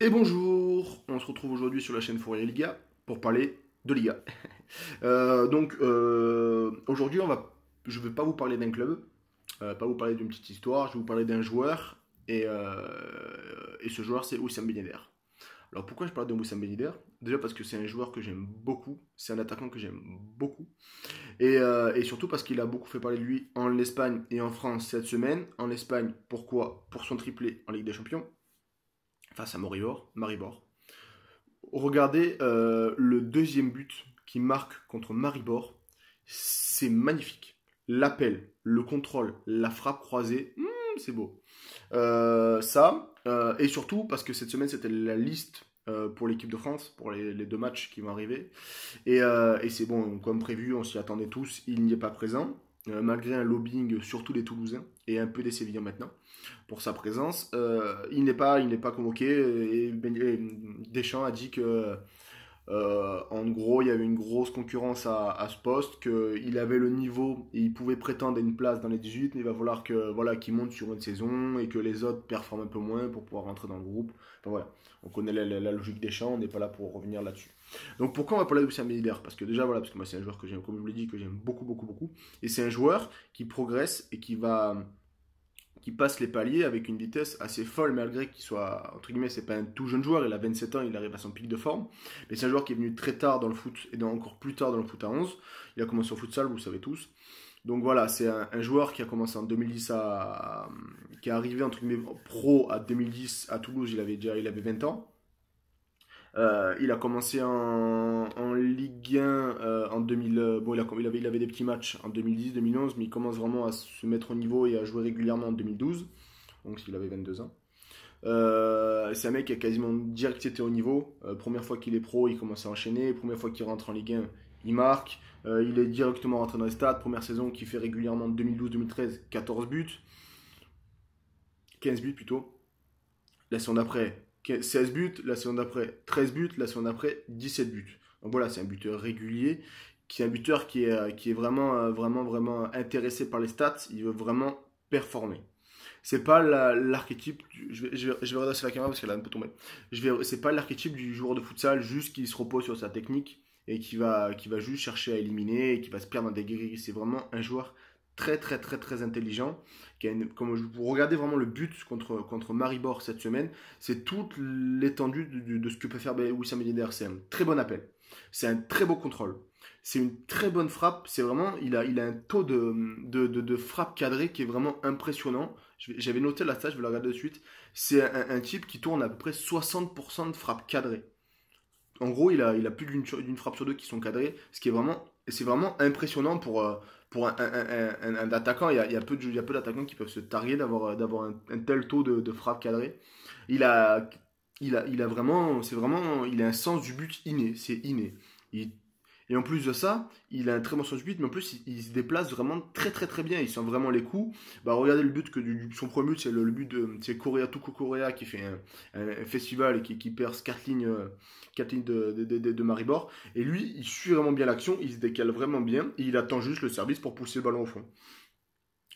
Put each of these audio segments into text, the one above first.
Et bonjour, on se retrouve aujourd'hui sur la chaîne Fourier Liga pour parler de Liga. Euh, donc euh, aujourd'hui, on va, je ne vais pas vous parler d'un club, euh, pas vous parler d'une petite histoire, je vais vous parler d'un joueur et, ce joueur c'est Oussam Ben Alors pourquoi je parle de Oussam Ben Déjà parce que c'est un joueur que j'aime beaucoup, c'est un attaquant que j'aime beaucoup et, et, surtout parce qu'il a beaucoup fait parler de lui en Espagne et en France cette semaine. En Espagne, pourquoi Pour son triplé en Ligue des Champions face à Maribor. Maribor. Regardez euh, le deuxième but qui marque contre Maribor. C'est magnifique. L'appel, le contrôle, la frappe croisée, hmm, c'est beau. Euh, ça, euh, et surtout parce que cette semaine c'était la liste pour l'équipe de France, pour les, deux matchs qui vont arriver. et c'est bon, comme prévu, on s'y attendait tous, il n'y est pas présent. Euh, malgré un lobbying surtout des Toulousains et un peu des Sévillans maintenant pour sa présence. Euh, il n'est pas, pas convoqué et, ben- et, Deschamps a dit que euh, en gros, il y avait une grosse concurrence à, ce poste, qu'il avait le niveau et il pouvait prétendre à une place dans les 18, mais il va falloir que voilà qu'il monte sur une saison et que les autres performent un peu moins pour pouvoir rentrer dans le groupe. Enfin voilà, on connaît la, logique des champs, on n'est pas là pour revenir là-dessus. Donc pourquoi on va parler de à Parce que déjà voilà, parce que moi c'est un joueur que j'aime, comme je vous l'ai dit, que j'aime beaucoup beaucoup beaucoup, et c'est un joueur qui progresse et qui va qui passe les paliers avec une vitesse assez folle, malgré qu'il soit, entre guillemets, c'est pas un tout jeune joueur, il a 27 ans, il arrive à son pic de forme, mais c'est un joueur qui est venu très tard dans le foot, et encore plus tard dans le foot à 11, il a commencé au futsal, vous le savez tous, donc voilà, c'est un, joueur qui a commencé en 2010 à, à qui est arrivé, entre guillemets, pro à 2010 à Toulouse, il avait déjà, il avait 20 ans, euh, il a commencé en, Ligue 1 euh, en 2000. Euh, bon, il, avait, des petits matchs en 2010, 2011, mais il commence vraiment à se mettre au niveau et à jouer régulièrement en 2012. Donc, il avait 22 ans. c'est un mec qui a quasiment direct été au niveau. première fois qu'il est pro, il commence à enchaîner. Première fois qu'il rentre en Ligue 1, il marque. il est directement rentré dans les stades. Première saison qu'il fait régulièrement en 2012-2013, 14 buts. 15 buts plutôt. La saison d'après, 16 buts, la saison d'après 13 buts, la saison d'après 17 buts. Donc voilà, c'est un buteur régulier, qui est un buteur qui est, euh, qui est vraiment, euh, vraiment, vraiment intéressé par les stats, il veut vraiment performer. C'est pas l'archétype, je, vais, redresser la caméra parce qu'elle a un peu C'est pas l'archétype du joueur de futsal juste qui se repose sur sa technique et qui va, qui va juste chercher à éliminer et qui va se perdre dans des guéris. C'est vraiment un joueur très très très très intelligent. Qui vous regardez vraiment le but contre, contre Maribor cette semaine, c'est toute l'étendue de, ce que peut faire ben Wissam C'est un très bon appel. C'est un très beau contrôle. C'est une très bonne frappe. C'est vraiment, il a, il a un taux de, de, de frappe cadrée qui est vraiment impressionnant. J'avais noté la stat, je vais la regarder de suite. C'est un, type qui tourne à peu près 60% de frappe cadrée. En gros, il a, il a plus d'une frappe sur deux qui sont cadrées, ce qui est vraiment, c'est vraiment impressionnant pour, euh, pour un, attaquant, il y a, peu d'attaquants qui peuvent se targuer d'avoir un, tel taux de, frappe cadrée. Il a, il a, il a vraiment, c'est vraiment, il a un sens du but inné, c'est inné. Il et en plus de ça, il a un très bon sens du but, mais en plus, il, se déplace vraiment très très très bien. Il sent vraiment les coups. Bah, regardez le but que du, son premier but, c'est le, but de c'est Korea Tuku Korea qui fait un, festival et qui, perce perd 4 lignes, euh, de, de, de, de, Maribor. Et lui, il suit vraiment bien l'action, il se décale vraiment bien il attend juste le service pour pousser le ballon au fond.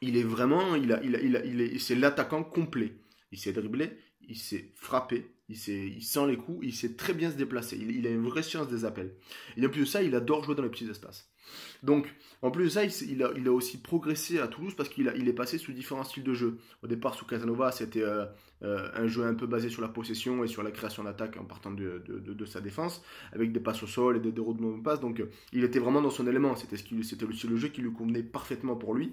Il est vraiment, il a, il a, il a, il est, c'est l'attaquant complet. Il s'est dribblé, il s'est frappé, il, sent les coups, il sait très bien se déplacer. Il, a une vraie science des appels. Et en plus de ça, il adore jouer dans les petits espaces. Donc, en plus de ça, il, a, aussi progressé à Toulouse parce qu'il est passé sous différents styles de jeu. Au départ, sous Casanova, c'était euh, euh, un jeu un peu basé sur la possession et sur la création d'attaque en partant de, sa défense, avec des passes au sol et des, des de passe. Donc, euh, il était vraiment dans son élément. C'était c'était le jeu qui lui convenait parfaitement pour lui.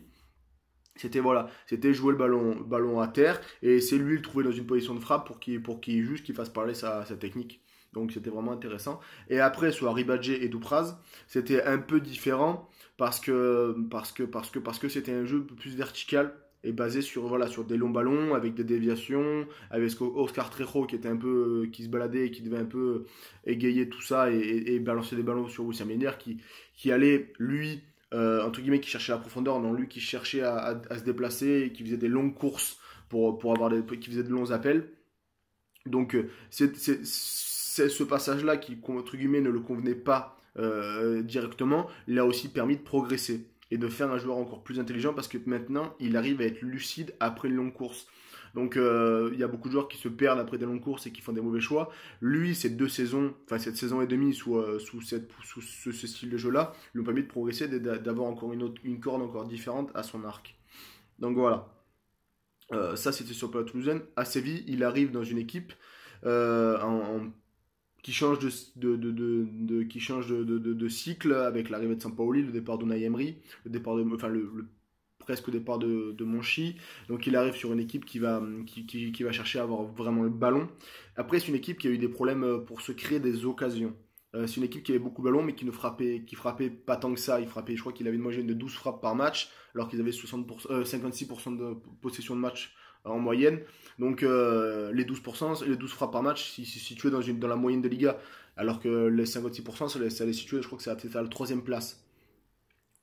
C'était voilà, c'était jouer le ballon, ballon à terre et c'est lui le trouver dans une position de frappe pour qu'il pour juste qu'il fasse parler sa, technique. Donc c'était vraiment intéressant. Et après sur Ribadje et Dupraz, c'était un peu différent parce que parce que parce que parce que c'était un jeu plus vertical et basé sur voilà sur des longs ballons avec des déviations avec Oscar Trejo qui était un peu qui se baladait et qui devait un peu égayer tout ça et, balancer des ballons sur Wissam qui qui allait lui euh, entre guillemets, qui cherchait la profondeur, non, lui qui cherchait à, se déplacer et qui faisait des longues courses pour, pour avoir des, qui faisait de longs appels. Donc, euh, c'est ce passage-là qui, entre guillemets, ne le convenait pas euh, directement, l'a aussi permis de progresser et de faire un joueur encore plus intelligent parce que maintenant, il arrive à être lucide après une longue course. Donc euh, il y a beaucoup de joueurs qui se perdent après des longues courses et qui font des mauvais choix. Lui, ces deux saisons, enfin cette saison et demie sous, euh, sous, cette, sous ce, style de jeu-là, lui ont permis de progresser, d'avoir encore une, autre, une corde encore différente à son arc. Donc voilà. Euh, ça, c'était sur la Toulousaine. À Séville, il arrive dans une équipe qui change, de, qui change de, cycle avec l'arrivée de Saint-Pauli, le départ de Emery, le départ de, enfin, le presque au départ de, de Monchi. Donc il arrive sur une équipe qui va, qui, va chercher à avoir vraiment le ballon. Après, c'est une équipe qui a eu des problèmes euh, pour se créer des occasions. Euh, c'est une équipe qui avait beaucoup de ballon, mais qui ne frappait, qui frappait pas tant que ça. Il frappait, je crois qu'il avait une moyenne de 12 frappes par match, alors qu'ils avaient 60 56% euh, de possession de match en moyenne. Donc les 12%, les 12 frappes par match, ils si situé dans, une, dans la moyenne de Liga, alors que les 56%, ça les, les situait, je crois que c'était à la troisième place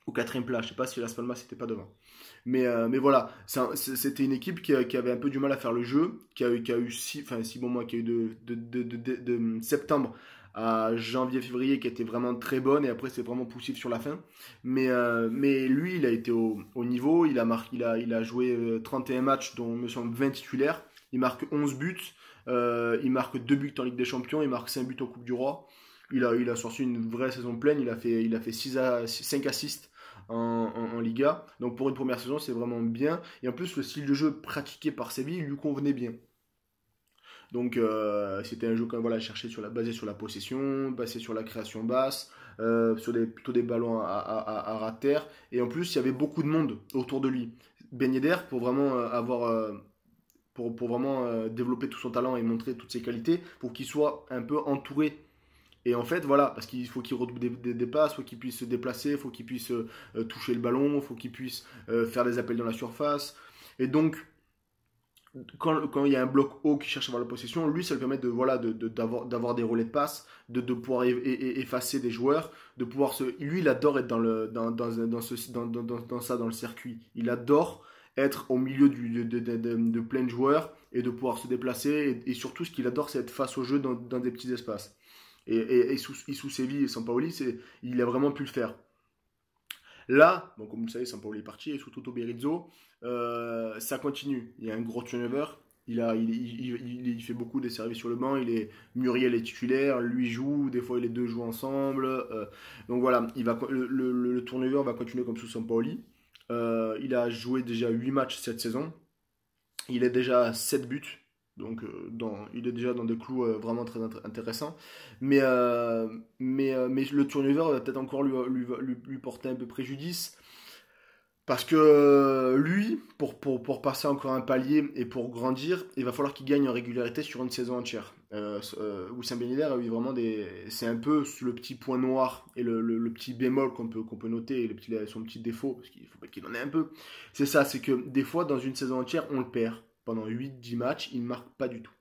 ou quatrième place. Je sais pas si l'Aspalma Palmas c'était pas devant. Mais, euh, mais voilà, c'était une équipe qui, avait un peu du mal à faire le jeu, qui a, eu six, enfin, six bons mois, qui a eu de, de, septembre à janvier-février, qui était vraiment très bonne, et après c'est vraiment poussif sur la fin. Mais, euh, mais lui, il a été au, niveau, il a, marqué, il, a, joué 31 euh, matchs, dont me semble 20 titulaires, il marque 11 buts, il marque 2 buts en Ligue des Champions, il marque 5 buts en Coupe du Roi. Il a, il a sorti une vraie saison pleine, il a fait, il a fait 5 assists en, Liga. Donc pour une première saison, c'est vraiment bien. Et en plus, le style de jeu pratiqué par Séville lui convenait bien. Donc euh, c'était un jeu quand voilà cherché sur la basé sur la possession, basé sur la création basse, euh, sur des plutôt des ballons à, à, terre. Et en plus il y avait beaucoup de monde autour de lui. Ben pour vraiment euh, avoir pour, pour vraiment développer tout son talent et montrer toutes ses qualités, pour qu'il soit un peu entouré et en fait, voilà, parce qu'il faut qu'il redouble des, passes, il faut qu'il puisse se déplacer, il faut qu'il puisse euh, euh, toucher le ballon, faut qu'il puisse euh, faire des appels dans la surface. Et donc, quand, il y a un bloc haut qui cherche à avoir la possession, lui, ça lui permet de voilà d'avoir des relais de passe, de, pouvoir effacer des joueurs, de pouvoir se. Lui, il adore être dans le ce, dans ça dans le circuit. Il adore être au milieu de, plein de joueurs et de pouvoir se déplacer. et surtout, ce qu'il adore, c'est être face au jeu dans, des petits espaces. Et, et, et sous, sous Séville et Sampaoli, il a vraiment pu le faire. Là, bon, comme vous le savez, Sampaoli est parti, et sous Toto Berizzo, euh, ça continue. Il y a un gros turnover. Il, a, il, il, il fait beaucoup des services sur le banc. Il est Muriel est titulaire, lui joue. Des fois, les deux jouent ensemble. Euh, donc voilà, il va, le, le, turnover va continuer comme sous Sampaoli. Euh, il a joué déjà 8 matchs cette saison. Il est déjà à 7 buts donc euh, il est déjà dans des clous euh, vraiment très intéressant, intéressants. Mais, euh, mais, mais le turnover va peut-être encore lui, porter un peu préjudice. Parce que lui, pour, pour, passer encore un palier et pour grandir, il va falloir qu'il gagne en régularité sur une saison entière. Euh, saint a eu vraiment des. C'est un peu le petit point noir et le, petit bémol qu'on peut, qu'on peut noter, et son petit défaut, parce qu'il faut qu'il en ait un peu. C'est ça, c'est que des fois, dans une saison entière, on le perd pendant 8-10 matchs, il ne marque pas du tout.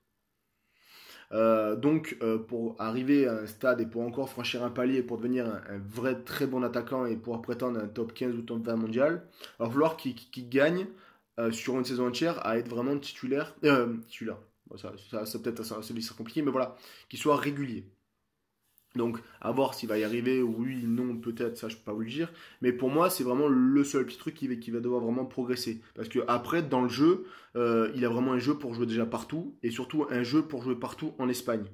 donc, pour arriver à un stade et pour encore franchir un palier pour devenir un, vrai très bon attaquant et pouvoir prétendre un top 15 ou top 20 mondial, il va falloir qu'il gagne sur une saison entière à être vraiment titulaire. titulaire. là ça, peut-être compliqué, mais voilà, qu'il soit régulier. Donc, à voir s'il va y arriver, ou oui, non, peut-être, ça je peux pas vous le dire. Mais pour moi, c'est vraiment le seul petit truc qui va, devoir vraiment progresser. Parce que après, dans le jeu, euh, il a vraiment un jeu pour jouer déjà partout, et surtout un jeu pour jouer partout en Espagne.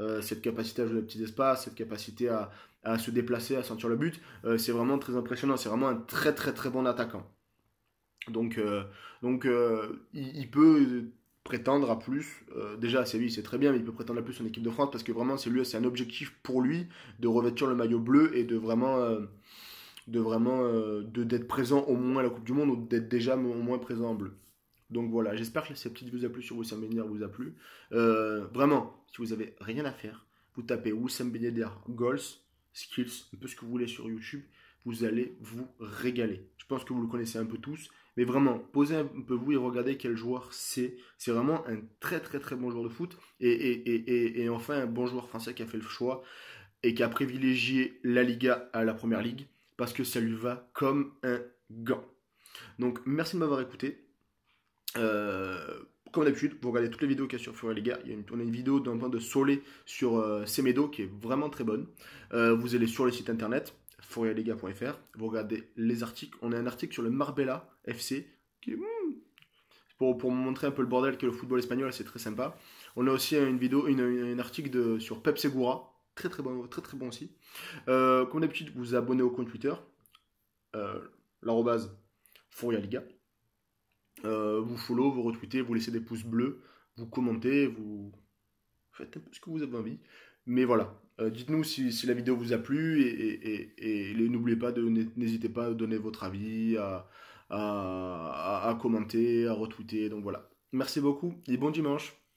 Euh, cette capacité à jouer à petits espaces, cette capacité à, se déplacer, à sentir le but, euh, c'est vraiment très impressionnant. C'est vraiment un très très très bon attaquant. Donc, donc il peut prétendre à plus. Euh, déjà, c'est lui, c'est très bien, mais il peut prétendre à plus son équipe de France parce que vraiment, c'est lui, c'est un objectif pour lui de revêtir le maillot bleu et de vraiment, euh, de vraiment, euh, de d'être présent au moins à la Coupe du Monde ou d'être déjà au moins présent en bleu. Donc voilà, j'espère que cette petite vous a plu sur Wissam Benyader vous a plu. vraiment, si vous avez rien à faire, vous tapez Wissam Benyader goals, skills, un peu ce que vous voulez sur YouTube, vous allez vous régaler. Je pense que vous le connaissez un peu tous mais vraiment, posez un peu vous et regardez quel joueur c'est. C'est vraiment un très très très bon joueur de foot. Et, enfin, un bon joueur français qui a fait le choix et qui a privilégié la Liga à la Première Ligue parce que ça lui va comme un gant. Donc merci de m'avoir écouté. Euh, comme d'habitude, vous regardez toutes les vidéos qu'il y a sur Furia Liga. Il y une, on a une vidéo d'un point de soleil sur euh, Semedo qui est vraiment très bonne. Euh, vous allez sur le site internet fourialega.fr, vous regardez les articles. On a un article sur le Marbella FC, qui hmm, pour, montrer un peu le bordel que le football espagnol, c'est très sympa. On a aussi une vidéo, une, article de, sur Pep Segura, très très bon, très très bon aussi. Euh, comme d'habitude, vous vous abonnez au compte Twitter, euh, l'arrobase euh, vous follow, vous retweetez, vous laissez des pouces bleus, vous commentez, vous faites ce que vous avez envie. Mais voilà, euh, dites-nous si, la vidéo vous a plu et, n'oubliez pas de n'hésitez pas à donner votre avis, à, à commenter, à retweeter. Donc voilà. Merci beaucoup et bon dimanche.